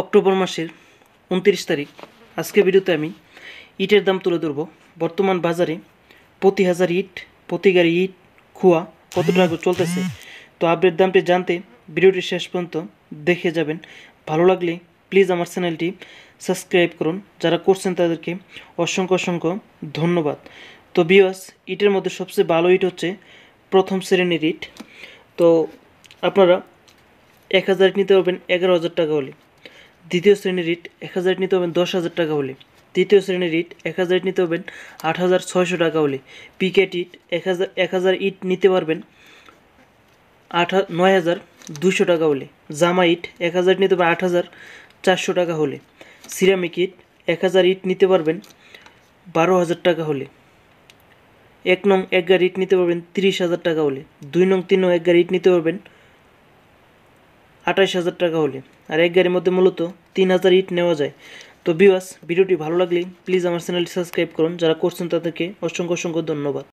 October মাসের উনত্রিশ তারিখ আজকে ভিডিওতে আমি ইটের দাম তুলে ধরব বর্তমান বাজারে প্রতি হাজার ইট প্রতি গাড়ি ইট খোয়া কত টাকা চলতেছে তো আপডেট দামটি জানতে ভিডিওটি শেষ পর্যন্ত দেখে যাবেন ভালো লাগলে প্লিজ আমার চ্যানেলটি সাবস্ক্রাইব করুন যারা করছেন তাদেরকে অসংখ্য অসংখ্য ধন্যবাদ তো বিওয়াস ইটের মধ্যে সবচেয়ে ভালো ইট হচ্ছে প্রথম শ্রেণীর ইট তো আপনারা এক হাজার নিতে পারবেন এগারো হাজার টাকা হলে দ্বিতীয় শ্রেণীর রিট এক হাজার নিতে হবেন দশ হাজার টাকা হলে তৃতীয় শ্রেণীর ইট এক হাজার নিতে হবেন আট হাজার ছয়শো টাকা হলে পিকেট ইট এক হাজার এক হাজার ইট নিতে পারবেন আট নয় হাজার দুশো টাকা হলে জামা ইট এক হাজার নিতে পারবেন আট হাজার চারশো টাকা হলে সিরামিক ইট এক হাজার ইট নিতে পারবেন বারো হাজার টাকা হলে এক নং এক গাড়ি ইট নিতে পারবেন তিরিশ হাজার টাকা হলে দুই নং তিন নং এক গাড়ি ইট নিতে পারবেন আঠাশ হাজার টাকা হলে আর এক গাড়ির মধ্যে মূলত তিন হাজার ইট নেওয়া যায় তো বিওয়াস ভিডিওটি ভালো লাগলে প্লিজ আমার চ্যানেলটি সাবস্ক্রাইব করুন যারা করছেন তাদেরকে অসংখ্য অসংখ্য ধন্যবাদ